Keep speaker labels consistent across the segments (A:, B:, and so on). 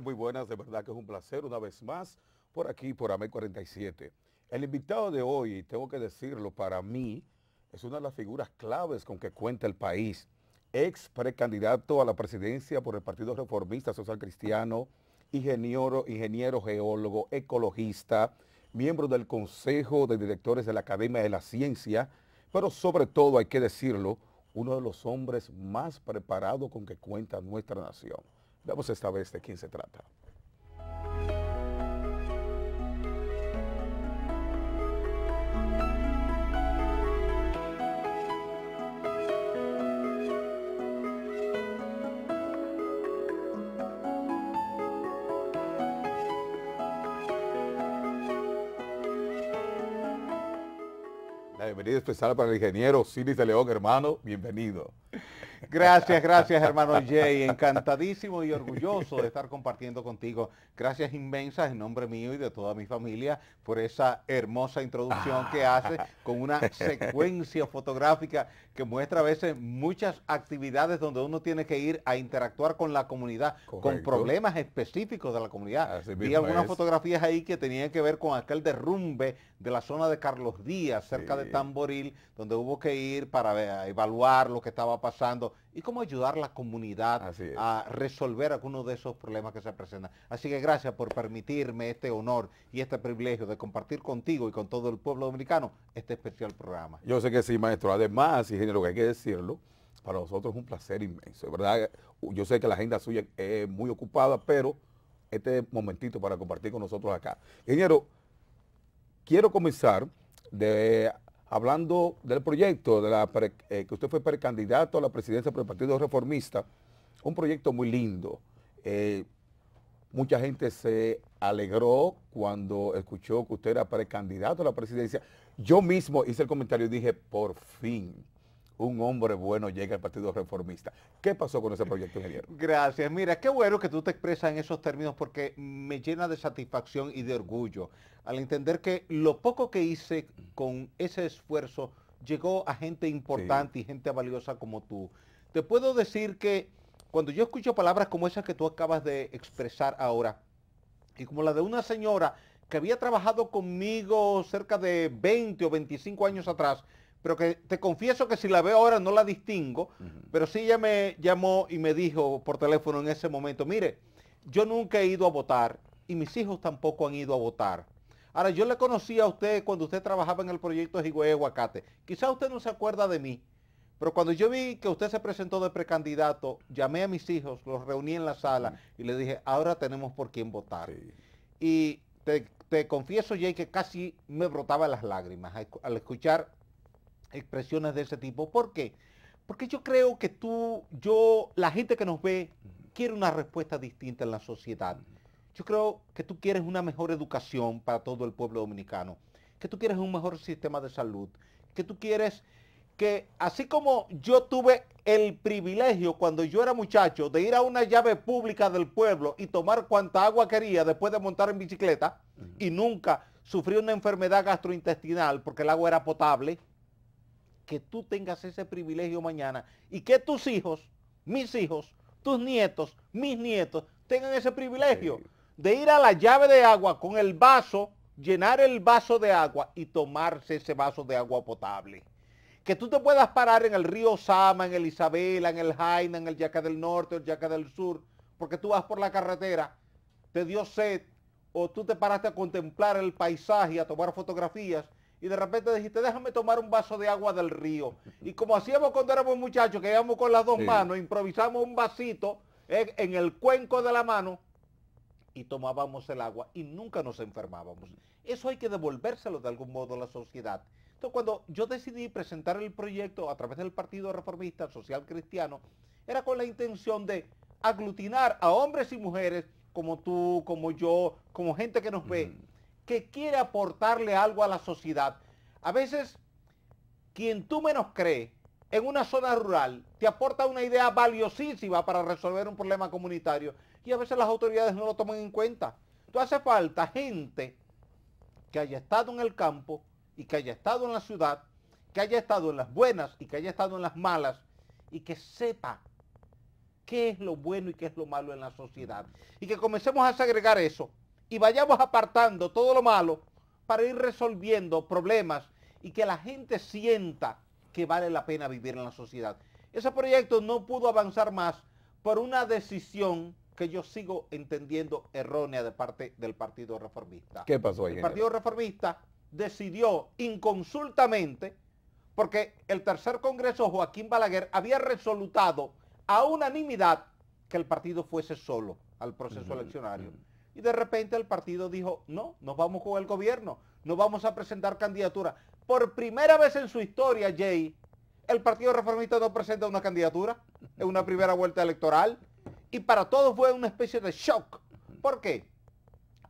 A: muy buenas, de verdad que es un placer una vez más por aquí, por AME 47. El invitado de hoy, tengo que decirlo, para mí es una de las figuras claves con que cuenta el país. Ex precandidato a la presidencia por el Partido Reformista Social Cristiano, ingeniero, ingeniero geólogo, ecologista, miembro del Consejo de Directores de la Academia de la Ciencia, pero sobre todo, hay que decirlo, uno de los hombres más preparados con que cuenta nuestra nación. Veamos esta vez de quién se trata. La bienvenida especial para el ingeniero Silis de León, hermano. Bienvenido. Gracias, gracias hermano Jay. Encantadísimo y orgulloso de estar compartiendo contigo.
B: Gracias inmensas en nombre mío y de toda mi familia por esa hermosa introducción que hace con una secuencia fotográfica que muestra a veces muchas actividades donde uno tiene que ir a interactuar con la comunidad, con problemas específicos de la comunidad. Vi algunas fotografías ahí que tenían que ver con aquel derrumbe de la zona de Carlos Díaz, cerca de Tamboril, donde hubo que ir para evaluar lo que estaba pasando y cómo ayudar a la comunidad a resolver algunos de esos problemas que se presentan. Así que gracias por permitirme este honor y este privilegio de compartir contigo y con todo el pueblo dominicano este especial programa.
A: Yo sé que sí, maestro. Además, ingeniero, que hay que decirlo, para nosotros es un placer inmenso. ¿verdad? Yo sé que la agenda suya es muy ocupada, pero este momentito para compartir con nosotros acá. Ingeniero, quiero comenzar de hablando del proyecto de eh, que usted fue precandidato a la presidencia por el Partido Reformista, un proyecto muy lindo. Eh, mucha gente se alegró cuando escuchó que usted era precandidato a la presidencia. Yo mismo hice el comentario y dije, por fin, un hombre bueno llega al Partido Reformista. ¿Qué pasó con ese proyecto, ingeniero?
B: Gracias. Mira, qué bueno que tú te expresas en esos términos porque me llena de satisfacción y de orgullo al entender que lo poco que hice con ese esfuerzo llegó a gente importante y gente valiosa como tú. Te puedo decir que cuando yo escucho palabras como esas que tú acabas de expresar ahora, y como la de una señora que había trabajado conmigo cerca de 20 o 25 años atrás, pero que te confieso que si la veo ahora no la distingo, pero sí ella me llamó y me dijo por teléfono en ese momento, mire, yo nunca he ido a votar y mis hijos tampoco han ido a votar. Ahora, yo le conocí a usted cuando usted trabajaba en el proyecto Higüey Aguacate. Quizá usted no se acuerda de mí, pero cuando yo vi que usted se presentó de precandidato, llamé a mis hijos, los reuní en la sala y les dije, ahora tenemos por quién votar. Y te, te confieso, Jay, que casi me brotaban las lágrimas al escuchar expresiones de ese tipo. ¿Por qué? Porque yo creo que tú, yo, la gente que nos ve quiere una respuesta distinta en la sociedad. Yo creo que tú quieres una mejor educación para todo el pueblo dominicano, que tú quieres un mejor sistema de salud, que tú quieres que así como yo tuve el privilegio cuando yo era muchacho de ir a una llave pública del pueblo y tomar cuanta agua quería después de montar en bicicleta y nunca sufrí una enfermedad gastrointestinal porque el agua era potable, que tú tengas ese privilegio mañana y que tus hijos, mis hijos, tus nietos, mis nietos, tengan ese privilegio de ir a la llave de agua con el vaso, llenar el vaso de agua y tomarse ese vaso de agua potable. Que tú te puedas parar en el río Sama, en el Isabela, en el Jaina, en el Yaca del Norte, el Yaca del Sur, porque tú vas por la carretera, te dio sed, o tú te paraste a contemplar el paisaje, a tomar fotografías y de repente dijiste, déjame tomar un vaso de agua del río. Y como hacíamos cuando éramos muchachos, que íbamos con las dos manos, improvisamos un vasito en, el cuenco de la mano y tomábamos el agua y nunca nos enfermábamos. Eso hay que devolvérselo de algún modo a la sociedad. Entonces cuando yo decidí presentar el proyecto a través del Partido Reformista Social Cristiano, era con la intención de aglutinar a hombres y mujeres como tú, como yo, como gente que nos ve, que quiere aportarle algo a la sociedad. A veces, quien tú menos cree en una zona rural te aporta una idea valiosísima para resolver un problema comunitario y a veces las autoridades no lo toman en cuenta. Tú hace falta gente que haya estado en el campo y que haya estado en la ciudad, que haya estado en las buenas y que haya estado en las malas y que sepa qué es lo bueno y qué es lo malo en la sociedad. Y que comencemos a segregar eso y vayamos apartando todo lo malo para ir resolviendo problemas y que la gente sienta que vale la pena vivir en la sociedad. Ese proyecto no pudo avanzar más por una decisión que yo sigo entendiendo errónea de parte del Partido Reformista. ¿Qué
A: pasó ahí? El Partido
B: Reformista decidió inconsultamente, porque el tercer Congreso Joaquín Balaguer había resolutado a unanimidad que el partido fuese solo al proceso eleccionario. Y de repente el partido dijo, no, nos vamos con el gobierno, no vamos a presentar candidatura. Por primera vez en su historia, Jay, el Partido Reformista no presenta una candidatura en una primera vuelta electoral. Y para todos fue una especie de shock. ¿Por qué?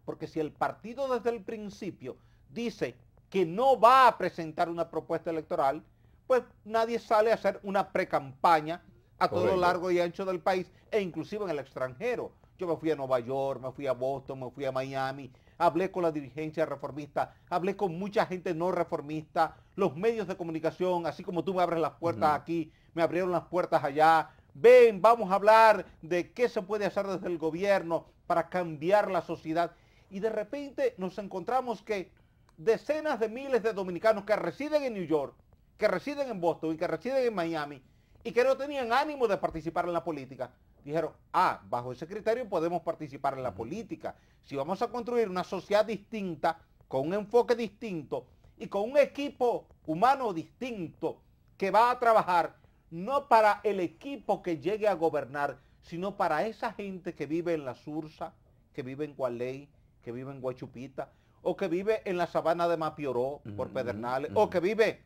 B: Porque si el partido desde el principio dice que no va a presentar una propuesta electoral, pues nadie sale a hacer una precampaña a todo lo largo y ancho del país e inclusive en el extranjero. Yo me fui a Nueva York, me fui a Boston, me fui a Miami, hablé con la dirigencia reformista, hablé con mucha gente no reformista, los medios de comunicación, así como tú me abres las puertas aquí, me abrieron las puertas allá. Ven, vamos a hablar de qué se puede hacer desde el gobierno para cambiar la sociedad. Y de repente nos encontramos que decenas de miles de dominicanos que residen en New York, que residen en Boston y que residen en Miami y que no tenían ánimo de participar en la política, dijeron, ah, bajo ese criterio podemos participar en la política. Si vamos a construir una sociedad distinta, con un enfoque distinto y con un equipo humano distinto que va a trabajar no para el equipo que llegue a gobernar, sino para esa gente que vive en la Sursa, que vive en Gualey, que vive en Guachupita, o que vive en la sabana de Mapioró, por Pedernales, o que vive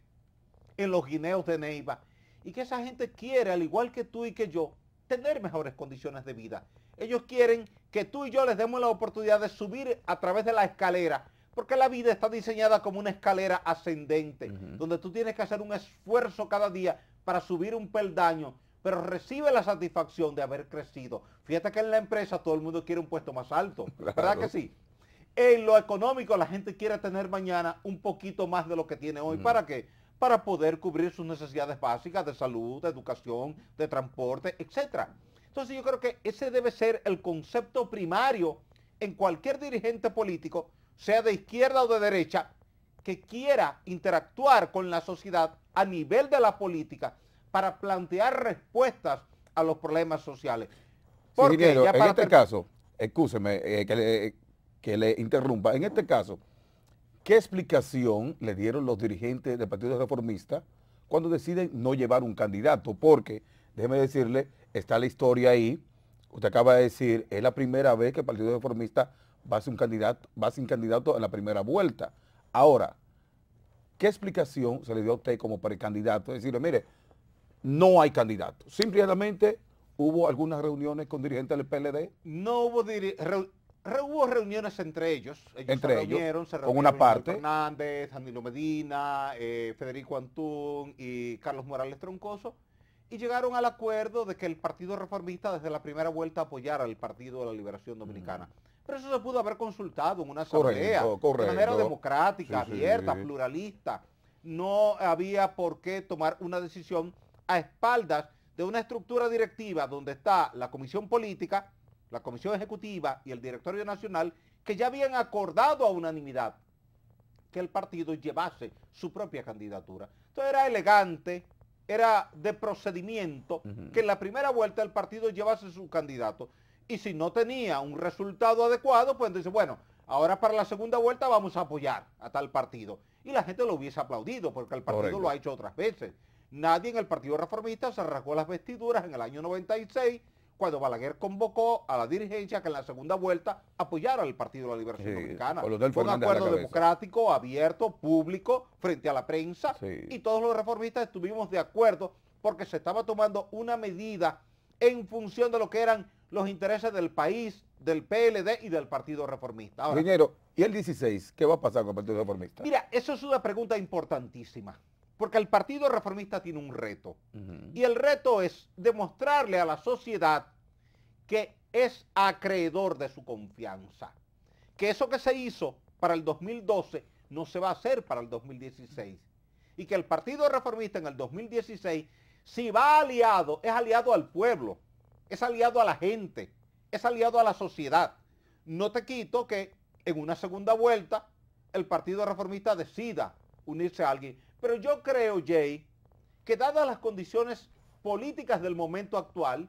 B: en los guineos de Neiva, y que esa gente quiere, al igual que tú y que yo, tener mejores condiciones de vida. Ellos quieren que tú y yo les demos la oportunidad de subir a través de la escalera, porque la vida está diseñada como una escalera ascendente, donde tú tienes que hacer un esfuerzo cada día para subir un peldaño, pero recibe la satisfacción de haber crecido. Fíjate que en la empresa todo el mundo quiere un puesto más alto, ¿verdad que sí? En lo económico la gente quiere tener mañana un poquito más de lo que tiene hoy. ¿Para que para poder cubrir sus necesidades básicas de salud, de educación, de transporte, etc. Entonces yo creo que ese debe ser el concepto primario en cualquier dirigente político, sea de izquierda o de derecha, que quiera interactuar con la sociedad a nivel de la política para plantear respuestas a los problemas sociales.
A: Porque en este caso, escúcheme eh, eh, que le interrumpa, en este caso ¿Qué explicación le dieron los dirigentes del Partido Reformista cuando deciden no llevar un candidato? Porque, déjeme decirle, está la historia ahí. Usted acaba de decir, es la primera vez que el Partido Reformista va sin candidato, en la primera vuelta. Ahora, ¿qué explicación se le dio a usted como precandidato? Decirle, mire, no hay candidato. Simplemente hubo algunas reuniones con dirigentes del PLD. No hubo hubo
B: reuniones entre ellos. ellos entre ellos, se reunieron, con una parte. Hernández, Danilo Medina, eh, Federico Antún y Carlos Morales Troncoso. Y llegaron al acuerdo de que el Partido Reformista desde la primera vuelta apoyara al Partido de la Liberación Dominicana. Mm. Pero eso se pudo haber consultado en una asamblea de manera democrática, abierta, pluralista. No había por qué tomar una decisión a espaldas de una estructura directiva donde está la comisión política, la Comisión Ejecutiva y el Directorio Nacional, que ya habían acordado a unanimidad que el partido llevase su propia candidatura. Entonces era elegante, era de procedimiento que en la primera vuelta el partido llevase su candidato. Y si no tenía un resultado adecuado, pues entonces, bueno, ahora para la segunda vuelta vamos a apoyar a tal partido. Y la gente lo hubiese aplaudido porque el partido lo ha hecho otras veces. Nadie en el Partido Reformista se rasgó las vestiduras en el año 96 cuando Balaguer convocó a la dirigencia que en la segunda vuelta apoyara al Partido de la Liberación Dominicana. Fue un acuerdo democrático, abierto, público, frente a la prensa. Y todos los reformistas estuvimos de acuerdo porque se estaba tomando una medida en función de lo que eran los intereses del país, del PLD y del Partido Reformista.
A: ¿y el 16? ¿Qué va a pasar con el Partido Reformista?
B: Mira, eso es una pregunta importantísima. Porque el Partido Reformista tiene un reto. Y el reto es demostrarle a la sociedad que es acreedor de su confianza. Que eso que se hizo para el 2012 no se va a hacer para el 2016. Y que el Partido Reformista en el 2016, si va aliado, es aliado al pueblo, es aliado a la gente, es aliado a la sociedad. No te quito que en una segunda vuelta el Partido Reformista decida unirse a alguien, pero yo creo, Jay, que dadas las condiciones políticas del momento actual,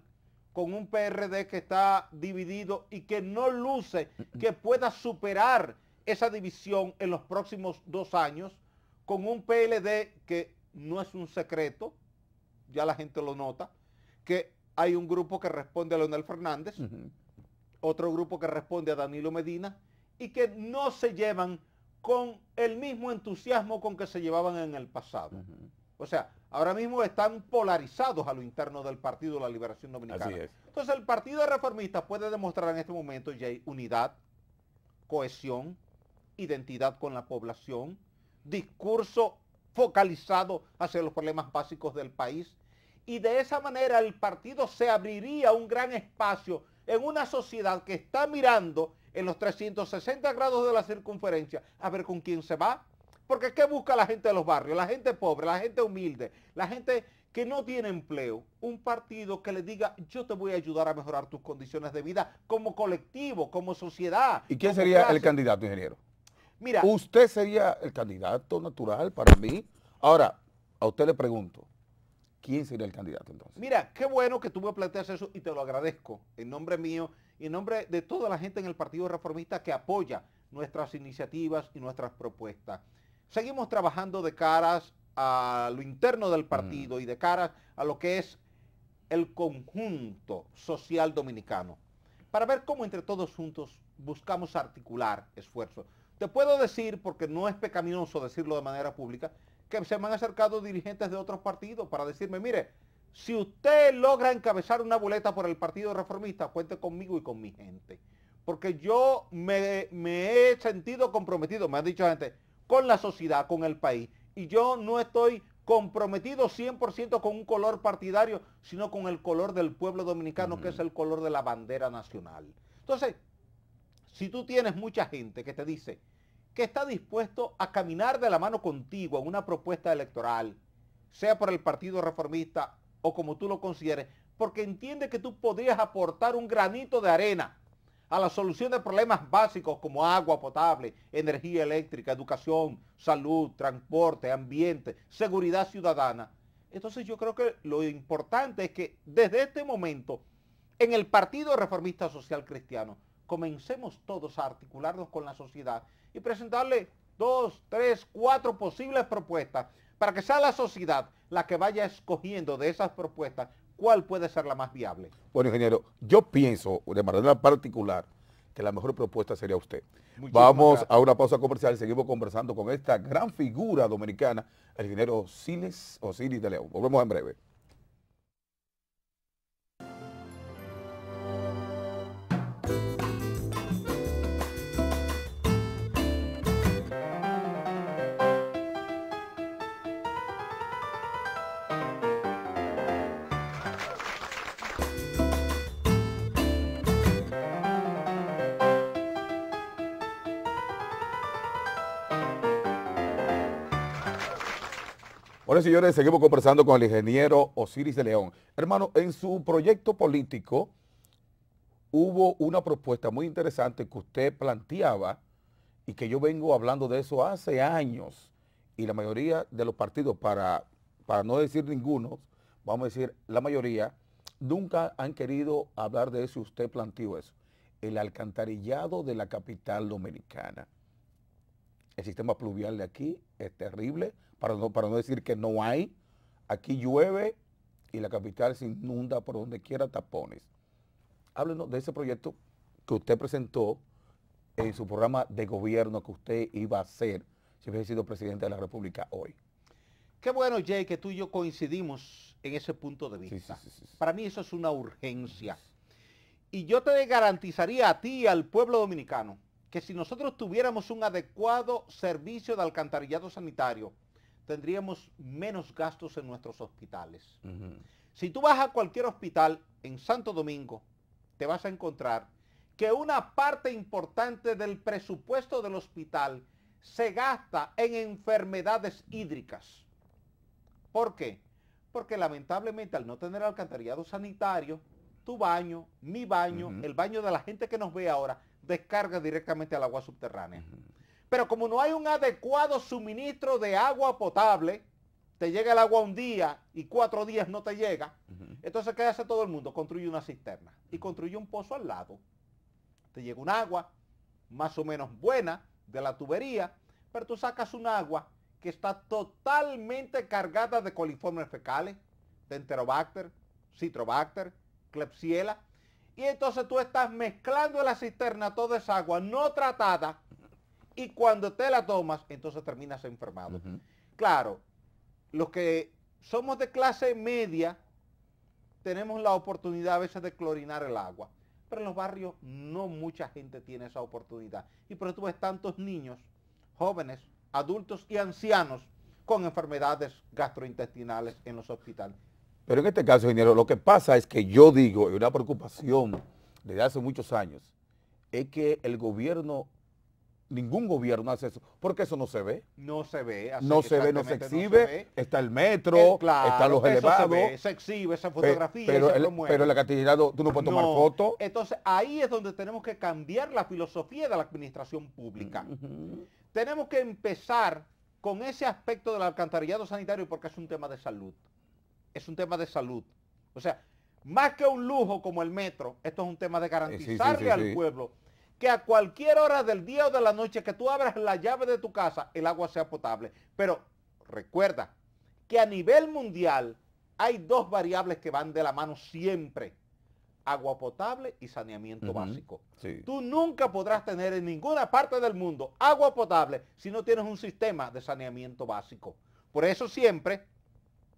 B: con un PRD que está dividido y que no luce que pueda superar esa división en los próximos dos años, con un PLD que no es un secreto, ya la gente lo nota, que hay un grupo que responde a Leonel Fernández, otro grupo que responde a Danilo Medina, y que no se llevan con el mismo entusiasmo con que se llevaban en el pasado. O sea, ahora mismo están polarizados a lo interno del Partido de la Liberación Dominicana. Así es. Entonces el Partido Reformista puede demostrar en este momento ya unidad, cohesión, identidad con la población, discurso focalizado hacia los problemas básicos del país. Y de esa manera el partido se abriría un gran espacio en una sociedad que está mirando en los 360 grados de la circunferencia a ver con quién se va. Porque ¿qué busca la gente de los barrios? La gente pobre, la gente humilde, la gente que no tiene empleo, un partido que le diga, yo te voy a ayudar a mejorar tus condiciones de vida como colectivo, como sociedad. ¿Y quién sería el
A: candidato, ingeniero?
B: Mira. Usted
A: sería el candidato natural para mí. Ahora, a usted le pregunto, ¿quién sería el candidato entonces?
B: Mira, qué bueno que tú me planteas eso y te lo agradezco en nombre mío y en nombre de toda la gente en el Partido Reformista que apoya nuestras iniciativas y nuestras propuestas. Seguimos trabajando de caras a lo interno del mm. partido y de caras a lo que es el conjunto social dominicano, para ver cómo entre todos juntos buscamos articular esfuerzos. Te puedo decir, porque no es pecaminoso decirlo de manera pública, que se me han acercado dirigentes de otros partidos para decirme, mire, si usted logra encabezar una boleta por el Partido Reformista, cuente conmigo y con mi gente. Porque yo me, he sentido comprometido, me ha dicho gente, con la sociedad, con el país. Y yo no estoy comprometido 100% con un color partidario, sino con el color del pueblo dominicano, que es el color de la bandera nacional. Entonces, si tú tienes mucha gente que te dice que está dispuesto a caminar de la mano contigo en una propuesta electoral, sea por el Partido Reformista o como tú lo consideres, porque entiende que tú podrías aportar un granito de arena a la solución de problemas básicos como agua potable, energía eléctrica, educación, salud, transporte, ambiente, seguridad ciudadana. Entonces yo creo que lo importante es que desde este momento, en el Partido Reformista Social Cristiano, comencemos todos a articularnos con la sociedad y presentarle dos, tres, cuatro posibles propuestas para que sea la sociedad la que vaya escogiendo de esas propuestas cuál puede ser la más viable.
A: Bueno, ingeniero, yo pienso de manera particular que la mejor propuesta sería usted. Vamos a una pausa comercial y seguimos conversando con esta gran figura dominicana, el ingeniero Siles Osiris de León. Volvemos en breve. Bueno, señores, seguimos conversando con el ingeniero Osiris de León. Hermano, en su proyecto político hubo una propuesta muy interesante que usted planteaba y que yo vengo hablando de eso hace años y la mayoría de los partidos, para, para no decir ninguno, vamos a decir la mayoría, nunca han querido hablar de eso y usted planteó eso. El alcantarillado de la capital dominicana. El sistema pluvial de aquí es terrible para no, decir que no hay. Aquí llueve y la capital se inunda por donde quiera tapones. Háblenos de ese proyecto que usted presentó en su programa de gobierno que usted iba a hacer si hubiese sido presidente de la República hoy.
B: Qué bueno, Jay, que tú y yo coincidimos en ese punto de vista. para mí eso es una urgencia. Y yo te garantizaría a ti y al pueblo dominicano que si nosotros tuviéramos un adecuado servicio de alcantarillado sanitario, tendríamos menos gastos en nuestros hospitales. Si tú vas a cualquier hospital en Santo Domingo, te vas a encontrar que una parte importante del presupuesto del hospital se gasta en enfermedades hídricas. ¿Por qué? Porque lamentablemente al no tener alcantarillado sanitario, tu baño, mi baño, el baño de la gente que nos ve ahora, descarga directamente al agua subterránea. Pero como no hay un adecuado suministro de agua potable, te llega el agua un día y cuatro días no te llega, entonces ¿qué hace todo el mundo? Construye una cisterna y construye un pozo al lado. Te llega un agua más o menos buena de la tubería, pero tú sacas un agua que está totalmente cargada de coliformes fecales, de enterobacter, citrobacter, clepsiela, y entonces tú estás mezclando en la cisterna toda esa agua no tratada y cuando te la tomas, entonces terminas enfermado. Claro, los que somos de clase media, tenemos la oportunidad a veces de clorinar el agua, pero en los barrios no mucha gente tiene esa oportunidad. Y por eso ves tantos niños, jóvenes, adultos y ancianos con enfermedades gastrointestinales en los hospitales.
A: Pero en este caso, ingeniero, lo que pasa es que yo digo, y una preocupación desde hace muchos años, es que el gobierno Ningún gobierno hace eso, porque eso no se ve.
B: No se ve. no se ve, no se exhibe.
A: Está el metro, están los elevados. Se,
B: exhibe esa fotografía. pero, el, pero la
A: cantidad tú no puedes tomar fotos.
B: Entonces ahí es donde tenemos que cambiar la filosofía de la administración pública. Tenemos que empezar con ese aspecto del alcantarillado sanitario porque es un tema de salud. Es un tema de salud. O sea, más que un lujo como el metro, esto es un tema de eh, garantizarle al pueblo que a cualquier hora del día o de la noche que tú abras la llave de tu casa, el agua sea potable. Pero recuerda que a nivel mundial hay dos variables que van de la mano siempre. Agua potable y saneamiento básico. Tú nunca podrás tener en ninguna parte del mundo agua potable si no tienes un sistema de saneamiento básico. Por eso siempre,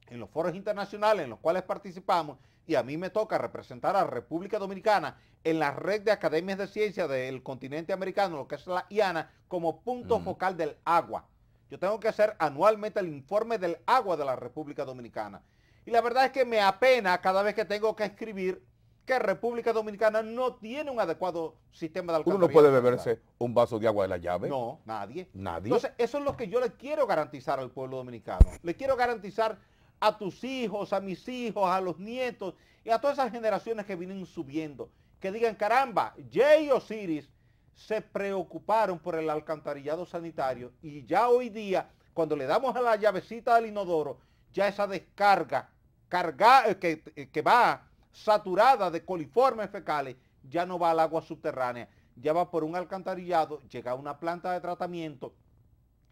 B: en los foros internacionales en los cuales participamos, y a mí me toca representar a República Dominicana en la red de academias de ciencia del continente americano, lo que es la IANA, como punto focal del agua. Yo tengo que hacer anualmente el informe del agua de la República Dominicana. Y la verdad es que me apena cada vez que tengo que escribir que República Dominicana no tiene un adecuado sistema de alcantarillado. ¿Uno puede beberse
A: un vaso de agua de la llave? No, nadie. Nadie. Entonces,
B: eso es lo que yo le quiero garantizar al pueblo dominicano. Le quiero garantizar a tus hijos, a mis hijos, a los nietos y a todas esas generaciones que vienen subiendo. Que digan, caramba, Jay Osiris se preocuparon por el alcantarillado sanitario y ya hoy día, cuando le damos a la llavecita del inodoro, ya esa descarga eh, que, eh, que va saturada de coliformes fecales ya no va al agua subterránea, ya va por un alcantarillado, llega a una planta de tratamiento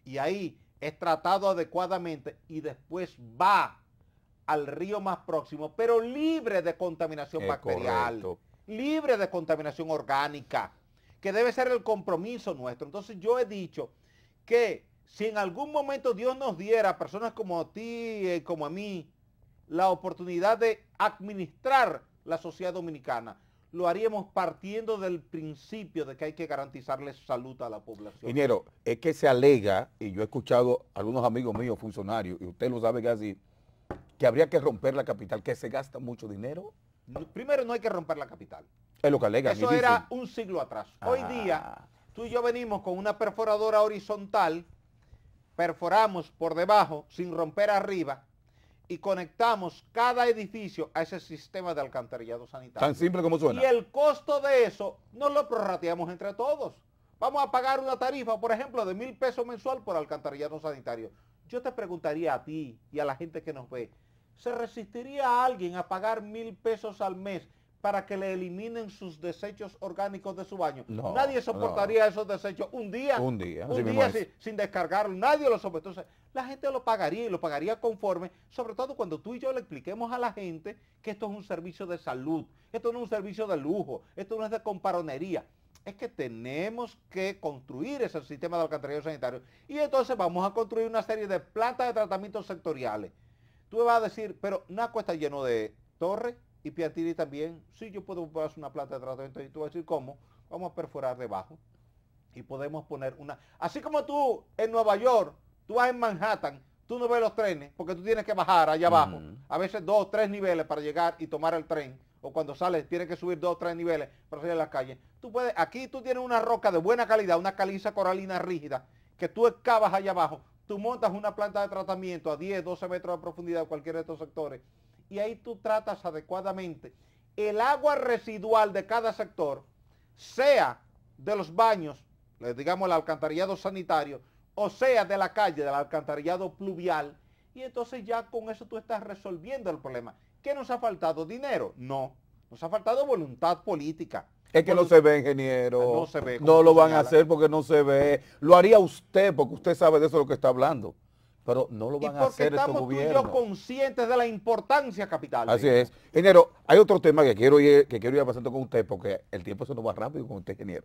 B: y ahí es tratado adecuadamente y después va al río más próximo, pero libre de contaminación bacterial, libre de contaminación orgánica, que debe ser el compromiso nuestro. Entonces yo he dicho que si en algún momento Dios nos diera a personas como a ti, y eh, como a mí, la oportunidad de administrar la sociedad dominicana, lo haríamos partiendo del principio de que hay que garantizarle salud a la población.
A: Dinero, es que se alega, y yo he escuchado a algunos amigos míos funcionarios, y usted lo sabe que así, que habría que romper la capital, que se gasta mucho dinero.
B: primero no hay que romper la capital.
A: Es lo que alega. Eso era
B: un siglo atrás. Ah. Hoy día tú y yo venimos con una perforadora horizontal, perforamos por debajo sin romper arriba y conectamos cada edificio a ese sistema de alcantarillado sanitario. Tan simple como suena. Y el costo de eso no lo prorrateamos entre todos. Vamos a pagar una tarifa, por ejemplo, de mil pesos mensual por alcantarillado sanitario. Yo te preguntaría a ti y a la gente que nos ve, ¿se resistiría a alguien a pagar mil pesos al mes para que le eliminen sus desechos orgánicos de su baño. nadie soportaría esos desechos un día. Un día, sin, descargarlo. Nadie lo soportó. Entonces, la gente lo pagaría y lo pagaría conforme, sobre todo cuando tú y yo le expliquemos a la gente que esto es un servicio de salud, esto no es un servicio de lujo, esto no es de comparonería es que tenemos que construir ese sistema de alcantarillado sanitario. Y entonces vamos a construir una serie de plantas de tratamientos sectoriales. Tú vas a decir, pero Naco está lleno de torres, y Piantini también, sí, yo puedo hacer una planta de tratamiento y tú vas a decir, ¿cómo? Vamos a perforar debajo y podemos poner una... Así como tú en Nueva York, tú vas en Manhattan, tú no ves los trenes porque tú tienes que bajar allá abajo, a veces dos, tres niveles para llegar y tomar el tren. O cuando sales tienes que subir dos, o tres niveles para salir a la calle. Tú puedes, aquí tú tienes una roca de buena calidad, una caliza coralina rígida, que tú excavas allá abajo, tú montas una planta de tratamiento a 10, 12 metros de profundidad en cualquiera de estos sectores y ahí tú tratas adecuadamente el agua residual de cada sector, sea de los baños, le digamos el alcantarillado sanitario, o sea de la calle, del alcantarillado pluvial, y entonces ya con eso tú estás resolviendo el problema. ¿Qué nos ha faltado? ¿Dinero? No. Nos ha faltado voluntad política.
A: Es que no se ve, ingeniero. No se ve. No lo van a hacer porque no se ve. Lo haría usted porque usted sabe de eso lo que está hablando. Pero no lo van a hacer gobierno gobiernos. Porque estamos
B: conscientes de la importancia capital. Así
A: es. Ingeniero, hay otro tema que quiero ir, que quiero ir pasando con usted porque el tiempo se nos va rápido con usted, ingeniero.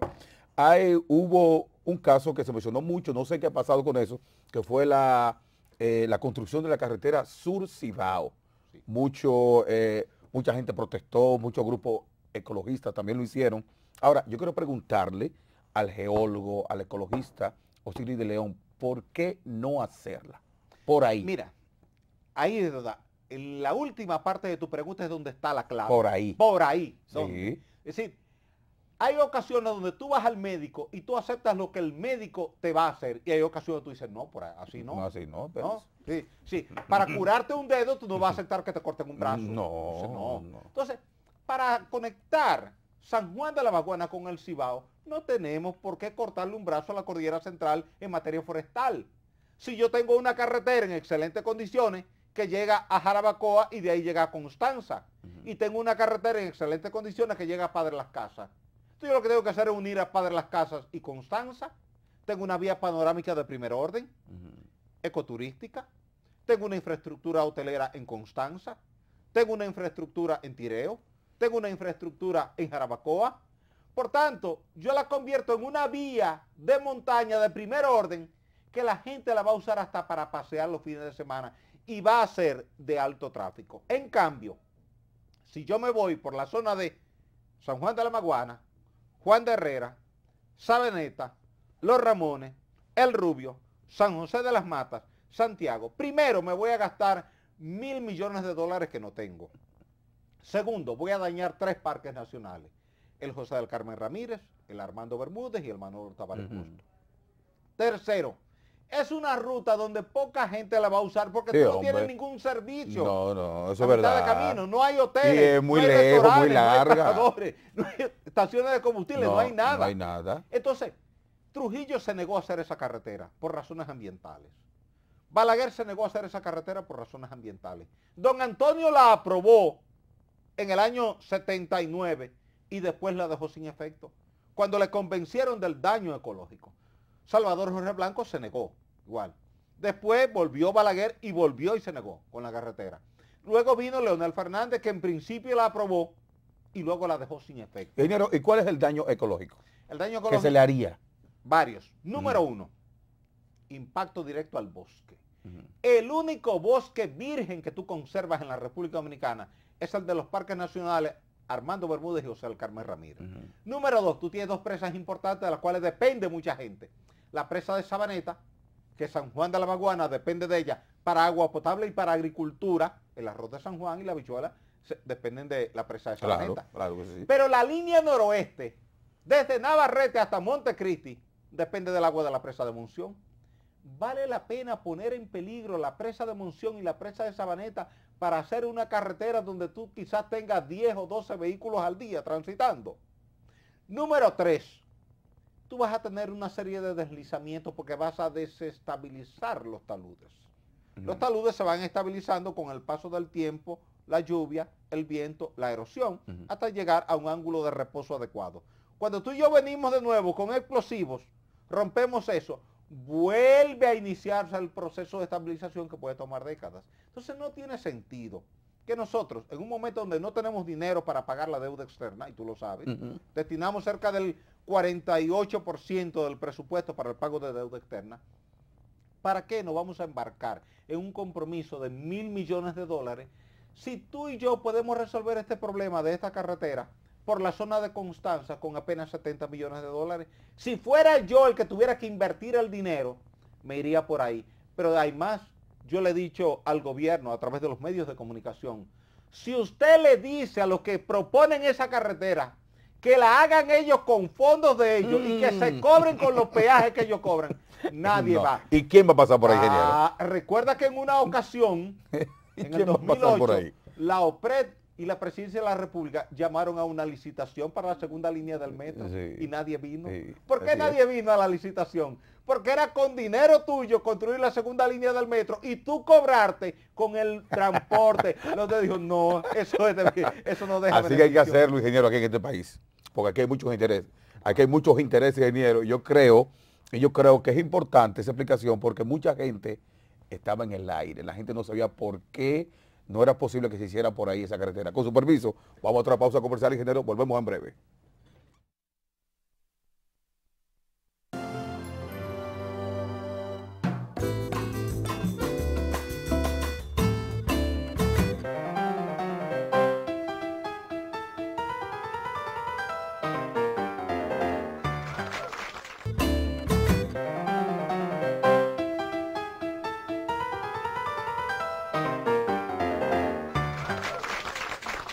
A: Hay, hubo un caso que se mencionó mucho, no sé qué ha pasado con eso, que fue la, eh, construcción de la carretera Sur Cibao. Mucho, eh, mucha gente protestó, muchos grupos ecologistas también lo hicieron. Ahora, yo quiero preguntarle al geólogo, al ecologista Osiris de León, ¿por qué no hacerla? por ahí. Mira,
B: ahí es verdad. En la última parte de tu pregunta es donde está la clave. Por ahí. Por ahí. Sí. Es decir, hay ocasiones donde tú vas al médico y tú aceptas lo que el médico te va a hacer. Y hay ocasiones tú dices, no, por así no. así no. Pero... Sí,
A: sí. Para curarte
B: un dedo, tú no vas a aceptar que te corten un brazo.
A: No, Entonces, no.
B: Entonces para conectar San Juan de la Maguana con el Cibao, no tenemos por qué cortarle un brazo a la cordillera central en materia forestal si yo tengo una carretera en excelentes condiciones que llega a Jarabacoa y de ahí llega a Constanza? Y tengo una carretera en excelentes condiciones que llega a Padre Las Casas. Entonces yo lo que tengo que hacer es unir a Padre Las Casas y Constanza. Tengo una vía panorámica de primer orden, ecoturística. Tengo una infraestructura hotelera en Constanza. Tengo una infraestructura en Tireo. Tengo una infraestructura en Jarabacoa. Por tanto, yo la convierto en una vía de montaña de primer orden que la gente la va a usar hasta para pasear los fines de semana y va a ser de alto tráfico. En cambio, si yo me voy por la zona de San Juan de la Maguana, Juan de Herrera, Sabaneta, Los Ramones, El Rubio, San José de las Matas, Santiago, primero me voy a gastar mil millones de dólares que no tengo. Segundo, voy a dañar tres parques nacionales. El José del Carmen Ramírez, el Armando Bermúdez y el Manuel Tavares uh Tercero, es una ruta donde poca gente la va a usar porque no tiene ningún servicio. No,
A: no, eso es verdad. No hay hoteles, muy no hay lejos, muy larga. No
B: hay, estaciones de combustible, no, hay nada. No hay nada. Entonces, Trujillo se negó a hacer esa carretera por razones ambientales. Balaguer se negó a hacer esa carretera por razones ambientales. Don Antonio la aprobó en el año 79 y después la dejó sin efecto, cuando le convencieron del daño ecológico. Salvador Jorge Blanco se negó, igual. Después volvió Balaguer y volvió y se negó con la carretera. Luego vino Leonel Fernández, que en principio la aprobó y luego la dejó sin efecto.
A: ¿y cuál es el daño ecológico?
B: El daño ecológico. Que se le haría. Varios. Número mm. uno, impacto directo al bosque. El único bosque virgen que tú conservas en la República Dominicana es el de los parques nacionales Armando Bermúdez y José Carmen Ramírez. Número dos, tú tienes dos presas importantes de las cuales depende mucha gente. La presa de Sabaneta, que San Juan de la Maguana depende de ella para agua potable y para agricultura. El arroz de San Juan y la bichuela dependen de la presa de Sabaneta. Claro, claro sí. Pero la línea noroeste, desde Navarrete hasta Montecristi, depende del agua de la presa de Monción. ¿Vale la pena poner en peligro la presa de Monción y la presa de Sabaneta para hacer una carretera donde tú quizás tengas 10 o 12 vehículos al día transitando. Número 3. Tú vas a tener una serie de deslizamientos porque vas a desestabilizar los taludes. Los taludes se van estabilizando con el paso del tiempo, la lluvia, el viento, la erosión, hasta llegar a un ángulo de reposo adecuado. Cuando tú y yo venimos de nuevo con explosivos, rompemos eso vuelve a iniciarse el proceso de estabilización que puede tomar décadas. Entonces no tiene sentido que nosotros, en un momento donde no tenemos dinero para pagar la deuda externa, y tú lo sabes, destinamos cerca del 48% del presupuesto para el pago de deuda externa, ¿para qué nos vamos a embarcar en un compromiso de mil millones de dólares si tú y yo podemos resolver este problema de esta carretera por la zona de Constanza con apenas 70 millones de dólares. Si fuera yo el que tuviera que invertir el dinero, me iría por ahí. Pero hay más, yo le he dicho al gobierno a través de los medios de comunicación, si usted le dice a los que proponen esa carretera que la hagan ellos con fondos de ellos y que se mm. cobren con los peajes que ellos cobran, nadie va.
A: ¿Y quién va a pasar por ahí, ingeniero? Ah,
B: recuerda que en una ocasión, en el 2008, la OPRED y la presidencia de la República llamaron a una licitación para la segunda línea del metro y nadie vino. ¿Por qué nadie vino a la licitación? Porque era con dinero tuyo construir la segunda línea del metro y tú cobrarte con el transporte. no dijo, no, eso, eso no deja. Así que hay que hacerlo,
A: ingeniero, aquí en este país, porque aquí hay muchos intereses. Aquí hay muchos intereses, ingeniero. Yo creo, yo creo que es importante esa explicación porque mucha gente estaba en el aire. La gente no sabía por qué no era posible que se hiciera por ahí esa carretera. Con su permiso, vamos a otra pausa comercial, ingeniero, volvemos en breve.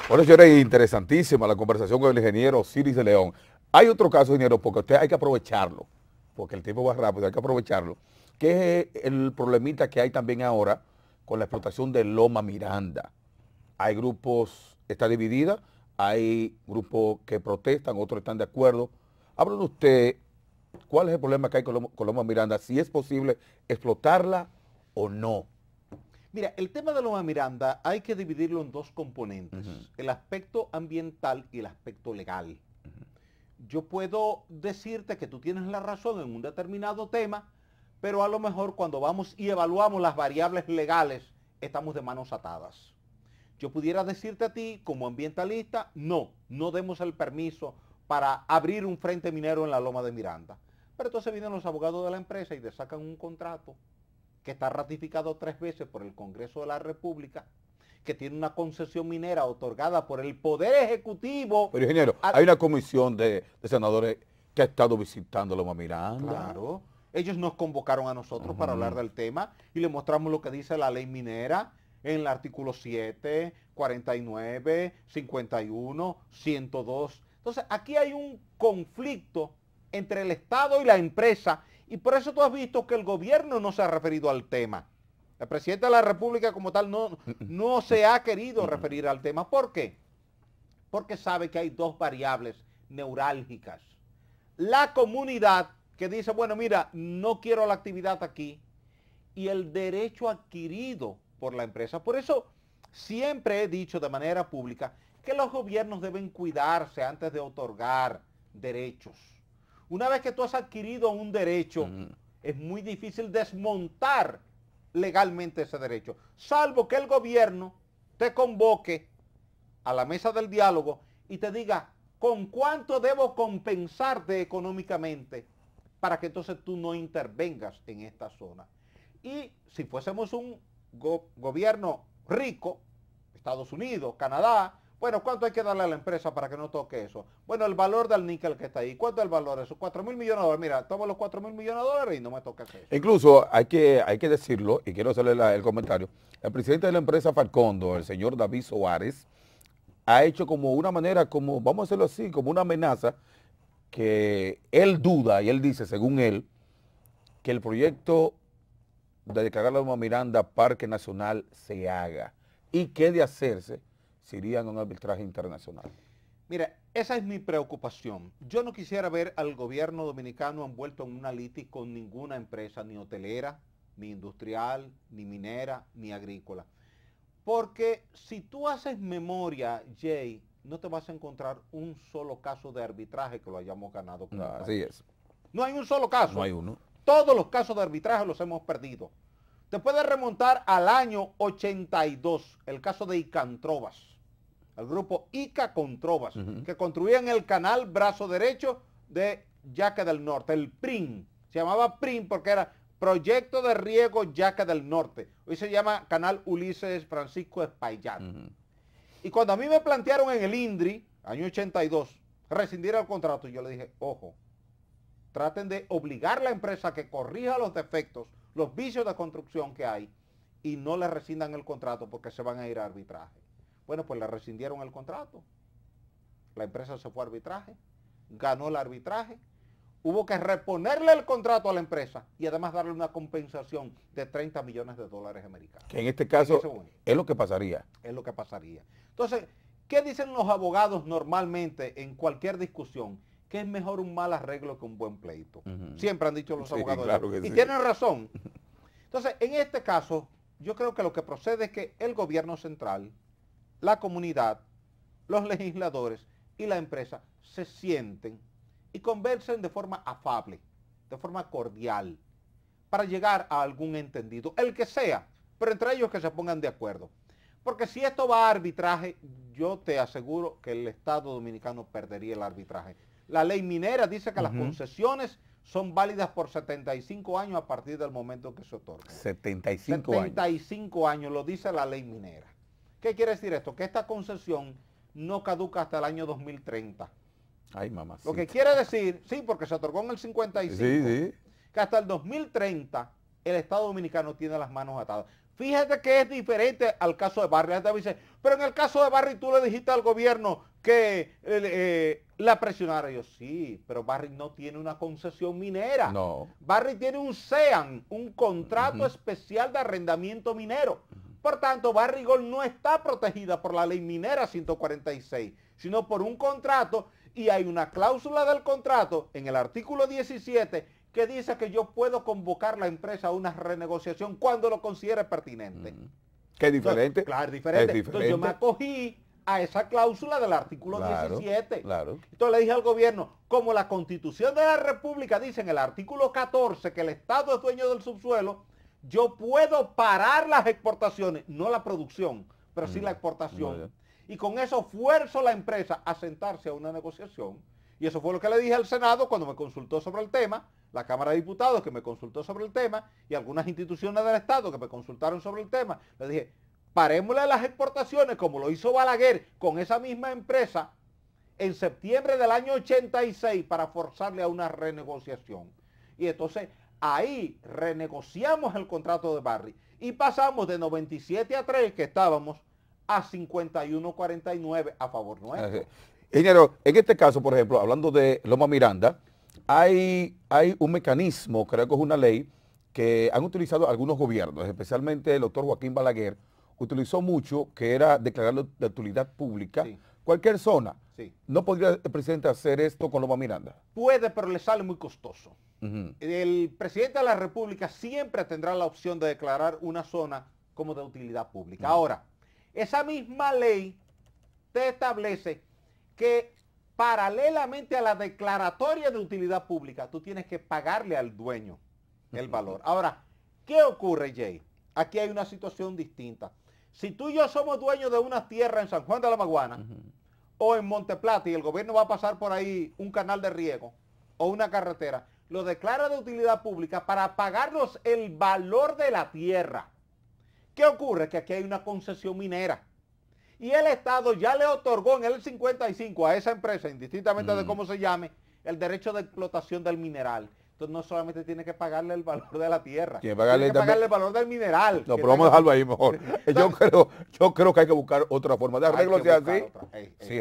A: Bueno, era interesantísima la conversación con el ingeniero Siris de León. Hay otro caso, ingeniero, porque usted hay que aprovecharlo, porque el tiempo va rápido, hay que aprovecharlo, que es eh, el problemita que hay también ahora con la explotación de Loma Miranda. Hay grupos, está dividida, hay grupos que protestan, otros están de acuerdo. Háblame usted, ¿cuál es el problema que hay con Loma Miranda? Si es posible explotarla o no.
B: Mira, el tema de Loma Miranda hay que dividirlo en dos componentes, el aspecto ambiental y el aspecto legal. Yo puedo decirte que tú tienes la razón en un determinado tema, pero a lo mejor cuando vamos y evaluamos las variables legales, estamos de manos atadas. Yo pudiera decirte a ti, como ambientalista, no, no demos el permiso para abrir un frente minero en la Loma de Miranda. Pero entonces vienen los abogados de la empresa y te sacan un contrato que está ratificado tres veces por el Congreso de la República, que tiene una concesión minera otorgada por el Poder Ejecutivo. Pero ingeniero, hay una
A: comisión de, senadores que ha estado visitando Loma Miranda.
B: Claro. Ellos nos convocaron a nosotros para hablar del tema y le mostramos lo que dice la ley minera en el artículo 7, 49, 51, 102. Entonces, aquí hay un conflicto entre el Estado y la empresa y por eso tú has visto que el gobierno no se ha referido al tema. El presidente de la República como tal no, no se ha querido referir al tema. ¿Por qué? Porque sabe que hay dos variables neurálgicas. La comunidad que dice, bueno, mira, no quiero la actividad aquí. Y el derecho adquirido por la empresa. Por eso siempre he dicho de manera pública que los gobiernos deben cuidarse antes de otorgar derechos. Una vez que tú has adquirido un derecho, es muy difícil desmontar legalmente ese derecho, salvo que el gobierno te convoque a la mesa del diálogo y te diga con cuánto debo compensarte económicamente para que entonces tú no intervengas en esta zona. Y si fuésemos un gobierno rico, Estados Unidos, Canadá, bueno, ¿cuánto hay que darle a la empresa para que no toque eso? Bueno, el valor del níquel que está ahí. ¿Cuánto es el valor de esos 4 mil millones de dólares. Mira, tomo los 4 mil millones de dólares y no me toca eso.
A: Incluso hay que, hay que decirlo, y quiero hacerle el comentario, el presidente de la empresa Falcondo, el señor David Soares, ha hecho como una manera, como, vamos a hacerlo así, como una amenaza, que él duda, y él dice, según él, que el proyecto de declarar la Miranda Parque Nacional se haga y que de hacerse se un arbitraje internacional. Mira, esa es mi preocupación. Yo no quisiera ver al gobierno dominicano envuelto en una
B: litis con ninguna empresa, ni hotelera, ni industrial, ni minera, ni agrícola. Porque si tú haces memoria, Jay, no te vas a encontrar un solo caso de arbitraje que lo hayamos ganado. no, así es. No hay un solo caso. No hay uno. Todos los casos de arbitraje los hemos perdido. Te puedes remontar al año 82, el caso de Icantrovas al grupo Ica con que construían el canal brazo derecho de Yaque del Norte, el PRIN. Se llamaba PRIN porque era Proyecto de Riego Yaque del Norte. Hoy se llama Canal Ulises Francisco Espaillat. Y cuando a mí me plantearon en el INDRI, año 82, rescindir el contrato, yo le dije, ojo, traten de obligar a la empresa a que corrija los defectos, los vicios de construcción que hay y no le rescindan el contrato porque se van a ir a arbitraje. Bueno, pues le rescindieron el contrato. La empresa se fue a arbitraje, ganó el arbitraje, hubo que reponerle el contrato a la empresa y además darle una compensación de 30 millones de dólares americanos.
A: Que en este caso es lo que pasaría.
B: Es lo que pasaría. Entonces, ¿qué dicen los abogados normalmente en cualquier discusión? Que es mejor un mal arreglo que un buen pleito. Siempre han dicho los abogados. y tienen razón. Entonces, en este caso, yo creo que lo que procede es que el gobierno central la comunidad, los legisladores y la empresa se sienten y conversen de forma afable, de forma cordial, para llegar a algún entendido, el que sea, pero entre ellos que se pongan de acuerdo. Porque si esto va a arbitraje, yo te aseguro que el Estado dominicano perdería el arbitraje. La ley minera dice que las concesiones son válidas por 75 años a partir del momento que se otorga.
A: 75 años.
B: 75 años, lo dice la ley minera. ¿Qué quiere decir esto? Que esta concesión no caduca hasta el año 2030. Ay, mamá. Lo que quiere decir, sí, porque se otorgó en el 55, que hasta el 2030 el Estado Dominicano tiene las manos atadas. Fíjate que es diferente al caso de Barry. pero en el caso de Barry tú le dijiste al gobierno que eh, eh, la presionara. Yo sí, pero Barry no tiene una concesión minera. No. Barry tiene un SEAN, un contrato especial de arrendamiento minero. Por tanto, Barrigol no está protegida por la ley minera 146, sino por un contrato y hay una cláusula del contrato en el artículo 17 que dice que yo puedo convocar la empresa a una renegociación cuando lo considere pertinente. Mm.
A: ¿Qué es diferente. claro, diferente. Es diferente. Entonces yo me
B: acogí a esa cláusula del artículo 17. Claro. Entonces le dije al gobierno, como la constitución de la república dice en el artículo 14 que el Estado es dueño del subsuelo, yo puedo parar las exportaciones, no la producción, pero sí la mm, exportación. y con eso fuerzo la empresa a sentarse a una negociación. Y eso fue lo que le dije al Senado cuando me consultó sobre el tema, la Cámara de Diputados que me consultó sobre el tema y algunas instituciones del Estado que me consultaron sobre el tema. Le dije, parémosle las exportaciones como lo hizo Balaguer con esa misma empresa en septiembre del año 86 para forzarle a una renegociación. Y entonces Ahí renegociamos el contrato de Barry y pasamos de 97 a 3 que estábamos a 51-49 a favor nuestro.
A: Ingeniero, en este caso, por ejemplo, hablando de Loma Miranda, hay, hay un mecanismo, creo que es una ley, que han utilizado algunos gobiernos, especialmente el doctor Joaquín Balaguer, utilizó mucho, que era declararlo de utilidad pública. Cualquier zona. Sí. ¿No podría el presidente hacer esto con Loma Miranda?
B: Puede, pero le sale muy costoso. El presidente de la República siempre tendrá la opción de declarar una zona como de utilidad pública. Ahora, esa misma ley te establece que paralelamente a la declaratoria de utilidad pública, tú tienes que pagarle al dueño el valor. Ahora, ¿qué ocurre, Jay? Aquí hay una situación distinta. Si tú y yo somos dueños de una tierra en San Juan de la Maguana o en Monteplata y el gobierno va a pasar por ahí un canal de riego o una carretera, lo declara de utilidad pública para pagarnos el valor de la tierra. ¿Qué ocurre? Que aquí hay una concesión minera. Y el Estado ya le otorgó en el 55 a esa empresa, indistintamente de mm. cómo se llame, el derecho de explotación del mineral. Entonces no solamente tiene que pagarle el valor de la tierra, tiene, que pagarle, el valor del mineral. No, pero vamos a dejarlo
A: ahí mejor. Eh, yo creo, que hay que buscar otra forma de arreglo si es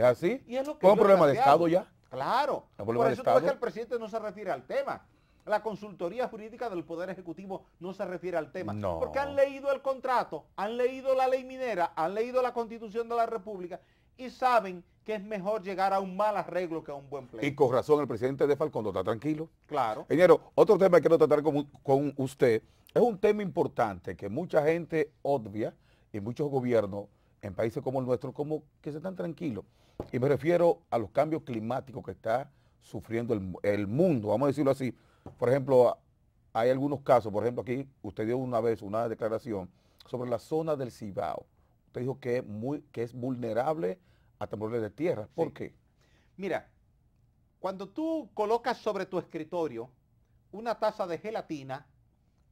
A: así.
B: Es, así, un problema de Estado ya. Claro. Por eso tú que el presidente no se refiere al tema. La consultoría jurídica del Poder Ejecutivo no se refiere al tema. Porque han leído el contrato, han leído la ley minera, han leído la constitución de la República y saben que es mejor llegar a un mal arreglo que a un buen pleito. Y con
A: razón el presidente de Falcón está tranquilo. Claro. Ingeniero, otro tema que quiero tratar con, con usted es un tema importante que mucha gente obvia y muchos gobiernos en países como el nuestro como que se están tranquilos. Y me refiero a los cambios climáticos que está sufriendo el, mundo, vamos a decirlo así. Por ejemplo, hay algunos casos, por ejemplo, aquí usted dio una vez una declaración sobre la zona del Cibao. Usted dijo que, muy, que es vulnerable a temblores de tierra. ¿Por qué?
B: Mira, cuando tú colocas sobre tu escritorio una taza de gelatina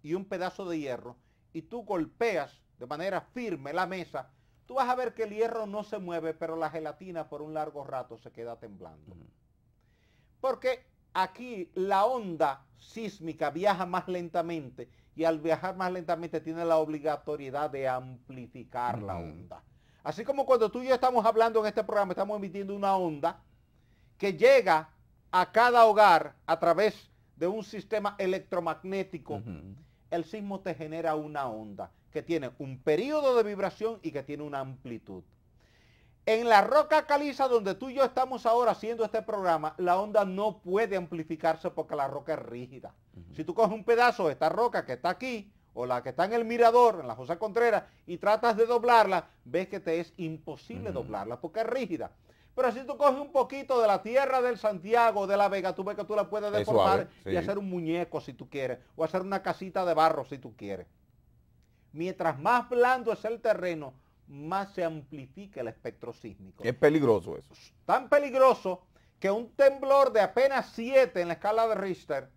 B: y un pedazo de hierro y tú golpeas de manera firme la mesa, Tú vas a ver que el hierro no se mueve, pero la gelatina por un largo rato se queda temblando. Porque aquí la onda sísmica viaja más lentamente y al viajar más lentamente tiene la obligatoriedad de amplificar la onda. Así como cuando tú y yo estamos hablando en este programa, estamos emitiendo una onda que llega a cada hogar a través de un sistema electromagnético, el sismo te genera una onda que tiene un periodo de vibración y que tiene una amplitud. En la roca caliza donde tú y yo estamos ahora haciendo este programa, la onda no puede amplificarse porque la roca es rígida. Si tú coges un pedazo de esta roca que está aquí, o la que está en el mirador, en la fosa Contreras, y tratas de doblarla, ves que te es imposible doblarla porque es rígida. Pero si tú coges un poquito de la tierra del Santiago, de la Vega, tú ves que tú la puedes deformar y hacer un muñeco si tú quieres, o hacer una casita de barro si tú quieres mientras más blando es el terreno, más se amplifica el espectro sísmico.
A: Es peligroso eso.
B: Tan peligroso que un temblor de apenas 7 en la escala de Richter,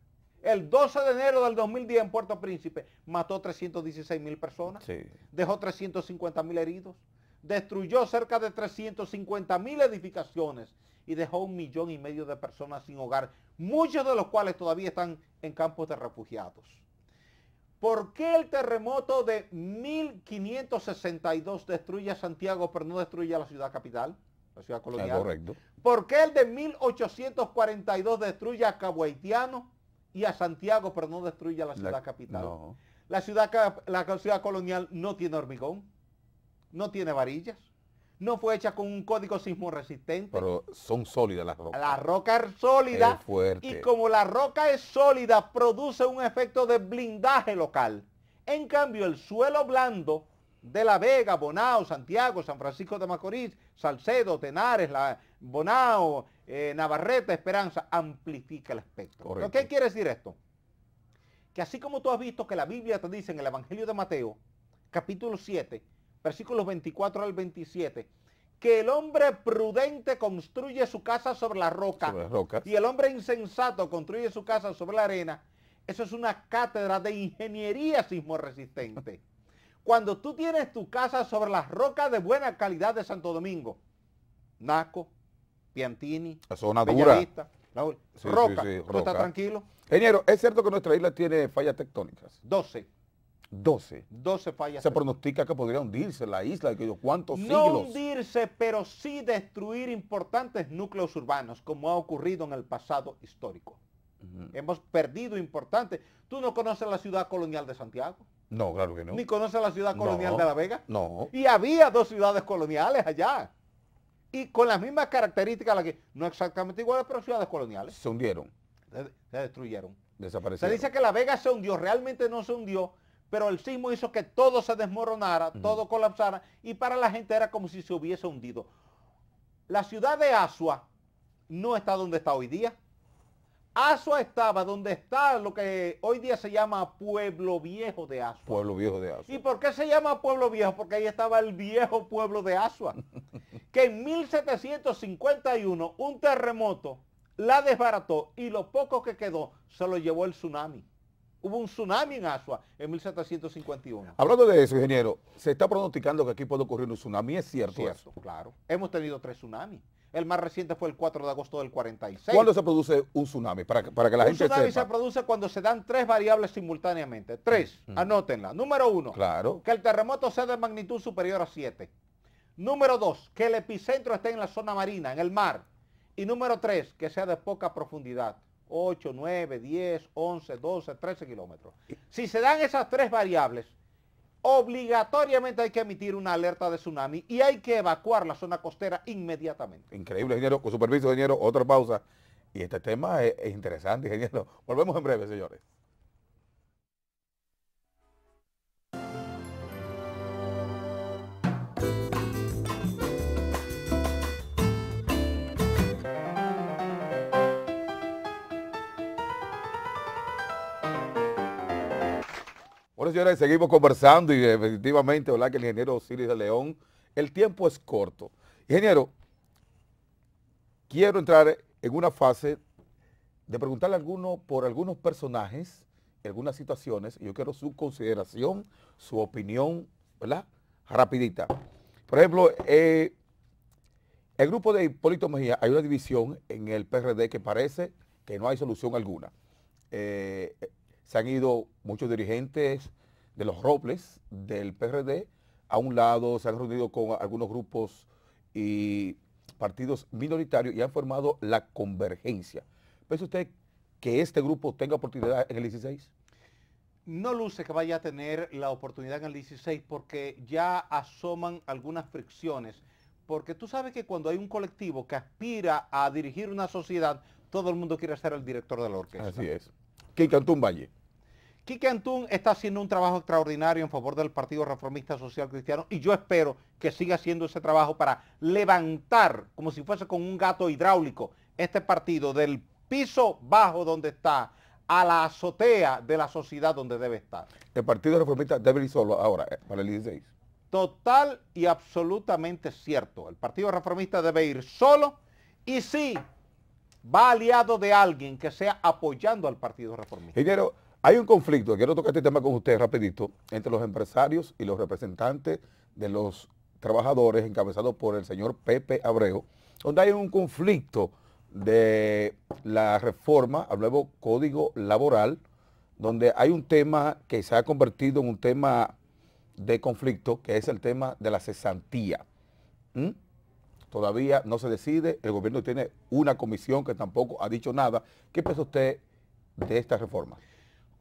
B: el 12 de enero del 2010 en Puerto Príncipe, mató 316 mil personas, dejó 350 mil heridos, destruyó cerca de 350 mil edificaciones y dejó un millón y medio de personas sin hogar, muchos de los cuales todavía están en campos de refugiados. ¿Por qué el terremoto de 1562 destruye a Santiago pero no destruye a la ciudad capital? La ciudad colonial. correcto. ¿Por qué el de 1842 destruye a Cabo Haitiano y a Santiago pero no destruye a la ciudad capital? La ciudad, la ciudad colonial no tiene hormigón, no tiene varillas no fue hecha con un código sismo resistente.
A: Pero son sólidas las rocas.
B: La roca es sólida. Es fuerte. Y como la roca es sólida, produce un efecto de blindaje local. En cambio, el suelo blando de La Vega, Bonao, Santiago, San Francisco de Macorís, Salcedo, Tenares, la, Bonao, eh, Navarrete, Esperanza, amplifica el aspecto. ¿Qué quiere decir esto? Que así como tú has visto que la Biblia te dice en el Evangelio de Mateo, capítulo 7, versículos 24 al 27, que el hombre prudente construye su casa sobre la roca y el hombre insensato construye su casa sobre la arena, eso es una cátedra de ingeniería sismo resistente. Cuando tú tienes tu casa sobre las rocas de buena calidad de Santo Domingo, Naco, Piantini,
A: la zona dura. La, roca, ¿Tú estás tranquilo? Ingeniero, ¿es cierto que nuestra isla tiene fallas tectónicas? 12. 12. 12 fallas. Se pronostica que podría hundirse la isla, que cuántos no siglos. No
B: hundirse, pero sí destruir importantes núcleos urbanos, como ha ocurrido en el pasado histórico. Hemos perdido importantes. ¿Tú no conoces la ciudad colonial de Santiago?
A: No, claro que no. ¿Ni conoces la ciudad colonial de La Vega? No.
B: Y había dos ciudades coloniales allá. Y con las mismas características, no exactamente iguales, pero ciudades coloniales.
A: Se hundieron. se destruyeron. Desaparecieron. Se dice
B: que La Vega se hundió, realmente no se hundió pero el sismo hizo que todo se desmoronara, todo colapsara y para la gente era como si se hubiese hundido. La ciudad de Asua no está donde está hoy día. Asua estaba donde está lo que hoy día se llama Pueblo Viejo de Asua.
A: Pueblo Viejo de Asua.
B: ¿Y por qué se llama Pueblo Viejo? Porque ahí estaba el viejo pueblo de Asua. que en 1751 un terremoto la desbarató y lo poco que quedó se lo llevó el tsunami. Hubo un tsunami en Asua en 1751.
A: Hablando de eso, ingeniero, se está pronosticando que aquí puede ocurrir un tsunami, ¿es cierto, cierto
B: Claro. Hemos tenido tres tsunamis. El más reciente fue el 4 de agosto del 46. ¿Cuándo se
A: produce un tsunami? Para, para que la gente sepa. Un tsunami se
B: produce cuando se dan tres variables simultáneamente. Tres, mm, mm. anótenla. Número uno, claro. que el terremoto sea de magnitud superior a 7. Número dos, que el epicentro esté en la zona marina, en el mar. Y número tres, que sea de poca profundidad. 8, 9, 10, 11, 12, 13 kilómetros. Si se dan esas tres variables, obligatoriamente hay que emitir una alerta de tsunami y hay que evacuar la zona costera inmediatamente.
A: Increíble, ingeniero. Con su permiso, ingeniero, otra pausa. Y este tema es, es interesante, ingeniero. Volvemos en breve, señores. señores, seguimos conversando y definitivamente, ¿verdad? Que el ingeniero Osiris de León, el tiempo es corto. Ingeniero, quiero entrar en una fase de preguntarle a alguno por algunos personajes, algunas situaciones, yo quiero su consideración, su opinión, ¿verdad? Rapidita. Por ejemplo, eh, el grupo de Hipólito Mejía, hay una división en el PRD que parece que no hay solución alguna. Eh, se han ido muchos dirigentes, de los Robles, del PRD. A un lado se han reunido con algunos grupos y partidos minoritarios y han formado la convergencia. ¿Piensa usted que este grupo tenga oportunidad en el 16?
B: No luce que vaya a tener la oportunidad en el 16 porque ya asoman algunas fricciones. Porque tú sabes que cuando hay un colectivo que aspira a dirigir una sociedad, todo el mundo quiere ser el director de la orquesta. Así es. un Valle. Quique Antún está haciendo un trabajo extraordinario en favor del Partido Reformista Social Cristiano y yo espero que siga haciendo ese trabajo para levantar, como si fuese con un gato hidráulico, este partido del piso bajo donde está a la azotea de la sociedad donde debe estar.
A: El Partido Reformista debe ir solo ahora, eh, para el 16.
B: Total y absolutamente cierto. El Partido Reformista debe ir solo y sí, va aliado de alguien que sea apoyando al Partido Reformista.
A: Hay un conflicto, quiero tocar este tema con usted rapidito, entre los empresarios y los representantes de los trabajadores encabezados por el señor Pepe Abreu, donde hay un conflicto de la reforma al nuevo código laboral, donde hay un tema que se ha convertido en un tema de conflicto, que es el tema de la cesantía. ¿Mm? Todavía no se decide, el gobierno tiene una comisión que tampoco ha dicho nada. ¿Qué piensa usted de esta reforma?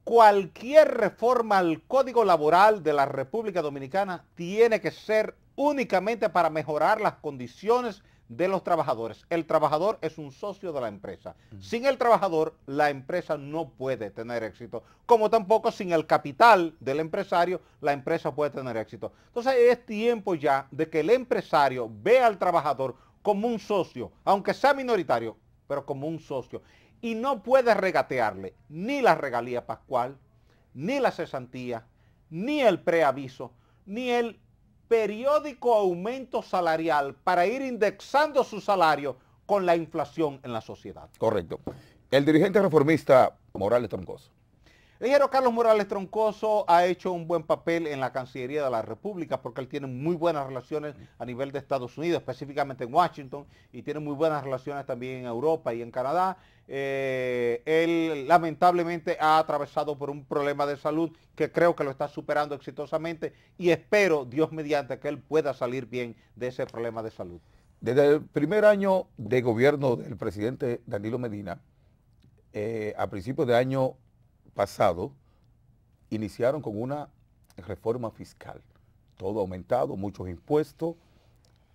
B: cualquier reforma al Código Laboral de la República Dominicana tiene que ser únicamente para mejorar las condiciones de los trabajadores. El trabajador es un socio de la empresa. Sin el trabajador, la empresa no puede tener éxito. Como tampoco sin el capital del empresario, la empresa puede tener éxito. Entonces es tiempo ya de que el empresario vea al trabajador como un socio, aunque sea minoritario, pero como un socio y no puede regatearle ni la regalía pascual, ni la cesantía, ni el preaviso, ni el periódico aumento salarial para ir indexando su salario con la inflación
A: en la sociedad. Correcto. El dirigente reformista Morales Troncoso
B: ingeniero Carlos Morales Troncoso ha hecho un buen papel en la Cancillería de la República porque él tiene muy buenas relaciones a nivel de Estados Unidos, específicamente en Washington, y tiene muy buenas relaciones también en Europa y en Canadá. Eh, él lamentablemente ha atravesado por un problema de salud que creo que lo está superando exitosamente y espero, Dios mediante, que él pueda salir bien de ese problema de salud.
A: Desde el primer año de gobierno del presidente Danilo Medina, eh, a principios de año pasado iniciaron con una reforma fiscal. Todo aumentado, muchos impuestos,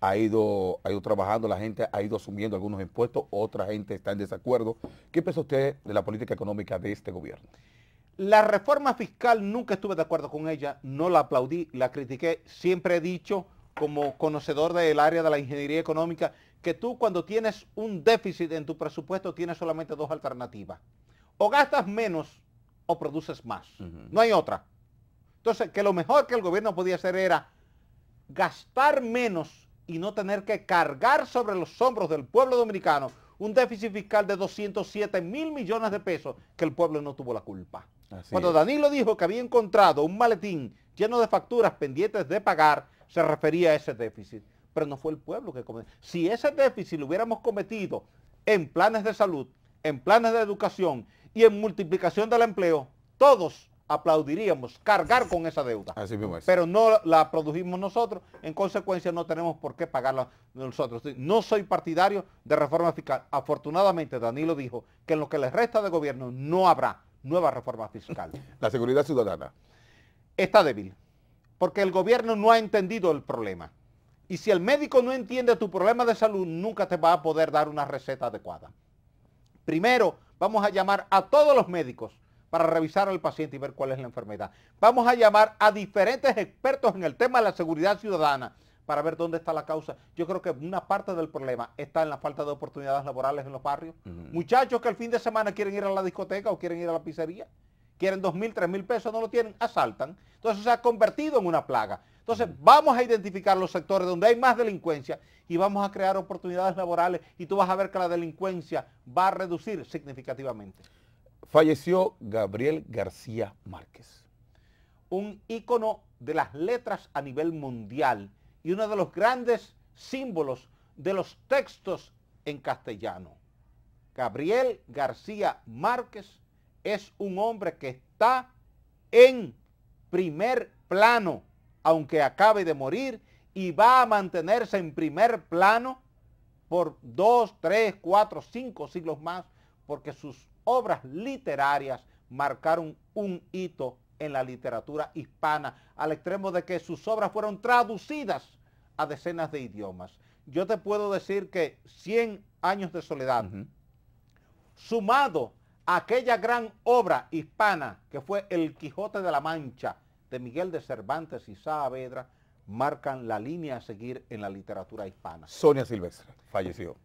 A: ha ido, ha ido trabajando, la gente ha ido asumiendo algunos impuestos, otra gente está en desacuerdo. ¿Qué piensa usted de la política económica de este gobierno? La reforma fiscal nunca estuve de acuerdo con ella, no la aplaudí, la critiqué, siempre he dicho
B: como conocedor del área de la ingeniería económica que tú cuando tienes un déficit en tu presupuesto tienes solamente dos alternativas. O gastas menos produces más. No hay otra. Entonces, que lo mejor que el gobierno podía hacer era gastar menos y no tener que cargar sobre los hombros del pueblo dominicano un déficit fiscal de 207 mil millones de pesos que el pueblo no tuvo la culpa. Cuando Danilo dijo que había encontrado un maletín lleno de facturas pendientes de pagar, se refería a ese déficit. Pero no fue el pueblo que cometió. Si ese déficit lo hubiéramos cometido en planes de salud, en planes de educación, y en multiplicación del empleo, todos aplaudiríamos cargar con esa deuda. Pero no la produjimos nosotros, en consecuencia no tenemos por qué pagarla nosotros. No soy partidario de reforma fiscal. Afortunadamente Danilo dijo que en lo que le resta de gobierno no habrá nueva reforma fiscal. La seguridad ciudadana. Está débil, porque el gobierno no ha entendido el problema. Y si el médico no entiende tu problema de salud, nunca te va a poder dar una receta adecuada. Primero, Vamos a llamar a todos los médicos para revisar al paciente y ver cuál es la enfermedad. Vamos a llamar a diferentes expertos en el tema de la seguridad ciudadana para ver dónde está la causa. Yo creo que una parte del problema está en la falta de oportunidades laborales en los barrios. Muchachos que el fin de semana quieren ir a la discoteca o quieren ir a la pizzería quieren dos mil, tres mil pesos, no lo tienen, asaltan. Entonces se ha convertido en una plaga. Entonces vamos a identificar los sectores donde hay más delincuencia y vamos a crear oportunidades laborales y tú vas a ver que la delincuencia va a reducir significativamente.
A: Falleció Gabriel García Márquez.
B: Un ícono de las letras a nivel mundial y uno de los grandes símbolos de los textos en castellano. Gabriel García Márquez es un hombre que está en primer plano, aunque acabe de morir, y va a mantenerse en primer plano por dos, tres, cuatro, cinco siglos más, porque sus obras literarias marcaron un hito en la literatura hispana, al extremo de que sus obras fueron traducidas a decenas de idiomas. Yo te puedo decir que 100 años de soledad, sumado aquella gran obra hispana que fue El Quijote de la Mancha de Miguel de Cervantes y Saavedra marcan la línea a seguir en la literatura hispana.
A: Sonia Silvestre falleció.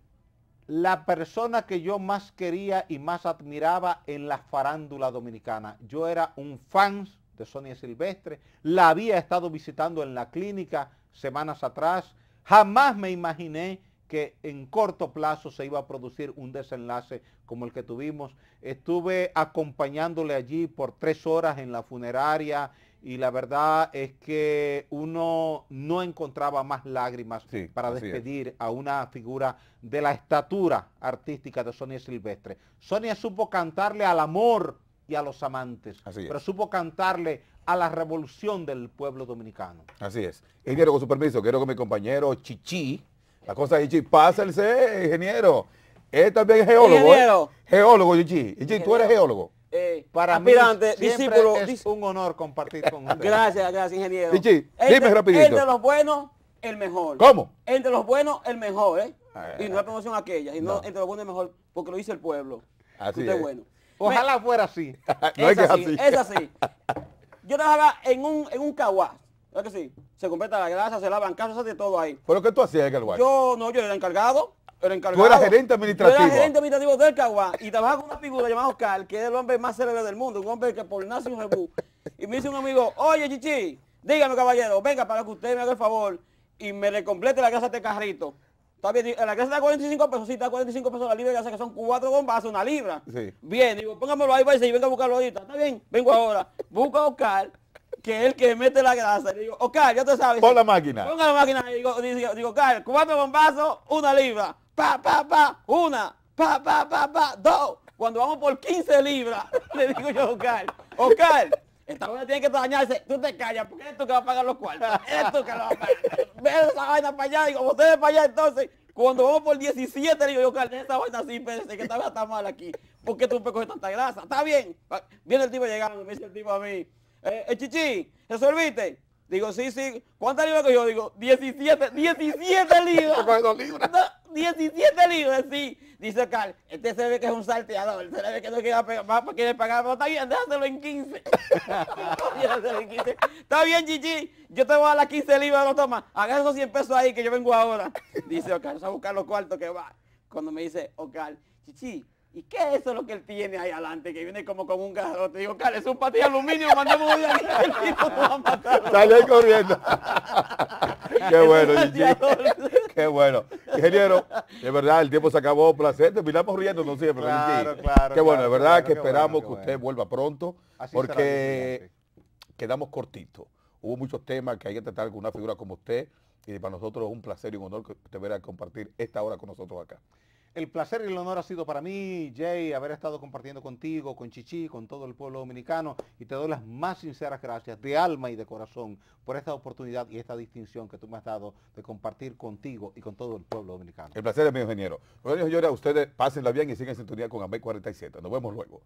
B: La persona que yo más quería y más admiraba en la farándula dominicana. Yo era un fan de Sonia Silvestre, la había estado visitando en la clínica semanas atrás, jamás me imaginé que en corto plazo se iba a producir un desenlace como el que tuvimos. Estuve acompañándole allí por tres horas en la funeraria y la verdad es que uno no encontraba más lágrimas para despedir a una figura de la estatura artística de Sonia Silvestre. Sonia supo cantarle al amor y a los amantes, pero supo cantarle a la revolución del pueblo dominicano.
A: Así es. quiero con su permiso, quiero que mi compañero Chichi la cosa Ichi, Pásense, ingeniero. Él también es geólogo. ¿eh? Ingeniero. Geólogo, Ichi. Ichi, tú eres geólogo.
B: Eh, para aspirante, mí
C: discípulo, es
B: un honor compartir con usted.
C: Gracias, gracias, ingeniero. Ichi, dime rapidito. Entre los buenos, el mejor. ¿Cómo? Entre los buenos, el mejor, ¿eh? Ah. y no la promoción aquella, y no. entre los buenos, el mejor, porque lo dice el pueblo. Así es. bueno. Ojalá fuera así. es, así, es así. Yo trabajaba en un, en un caguá. ¿Es que sí? Se completa la grasa, se lavan casas, hace todo ahí.
A: ¿Pero qué tú hacías en el Yo
C: no, yo era encargado. Era encargado. Tú eras gerente administrativo. Yo era gerente administrativo del Caguá y trabajaba con una figura llamada Oscar, que es el hombre más célebre del mundo, un hombre que por nace un Y me dice un amigo, oye, Chichi, dígame, caballero, venga para que usted me haga el favor y me le complete la grasa de este carrito. Está bien, la grasa está 45 pesos, sí, está 45 pesos la libra, de que son cuatro bombas, una libra. Sí. Bien, digo, póngamelo ahí, va pues, y venga a buscarlo ahorita. Está bien, vengo ahora. Busca a Oscar que es el que mete la grasa. Le digo, Ocar, oh, ya te sabes. Pon la máquina. Pon la máquina. Le digo, digo, Ocar, cuatro bombazos, una libra. Pa, pa, pa, una. Pa, pa, pa, pa, dos. Cuando vamos por 15 libras, le digo yo a Ocar, Ocar, esta vaina tiene que dañarse. Tú te callas, porque es tú que vas a pagar los cuartos. es tú que lo va a pagar. Ve esa vaina para allá. Digo, ustedes para allá entonces. Cuando vamos por 17, digo yo, Carlos, esa vaina sí, pensé que esta vaina está mal aquí. ¿Por qué tú me coges tanta grasa? Está bien. Viene el tipo llegando, me dice el tipo a mí eh, eh, chichi, ¿resolviste? Digo, sí, sí. ¿Cuántas libras Yo Digo, 17, 17 libras. No, 17 libras, sí. Dice Carl, este se ve que es un salteador, se ve que no quiere pagar, más pues quiere pagar, pero está bien, déjaselo en 15. está bien, Chichi, yo te voy a dar las 15 libras, no toma, agarra esos 100 pesos ahí que yo vengo ahora. Dice Ocar, oh, a buscar los cuartos que va. Cuando me dice Ocar, oh, Chichi, ¿Y qué es eso lo que él tiene ahí adelante? Que viene como con un garrote digo, cale, es un patio de aluminio, mandamos corriendo. qué bueno,
A: Qué bueno. Ingeniero, de verdad, el tiempo se acabó. Placer. Terminamos riendo siempre. Claro, Qué bueno, de verdad que esperamos que usted vuelva pronto. porque quedamos cortitos. Hubo muchos temas que hay que tratar con una figura como usted. Y para nosotros es un placer y un honor que usted a compartir esta hora con nosotros acá. El placer y el honor ha sido para mí, Jay, haber estado compartiendo contigo, con Chichi, con todo el pueblo dominicano y
B: te doy las más sinceras gracias de alma y de corazón por esta oportunidad y esta distinción que tú me has dado de compartir contigo y con todo el
A: pueblo dominicano. El placer es mío, ingeniero. Bueno, señores, ustedes pásenla bien y sigan en sintonía con Ambe 47. Nos vemos luego.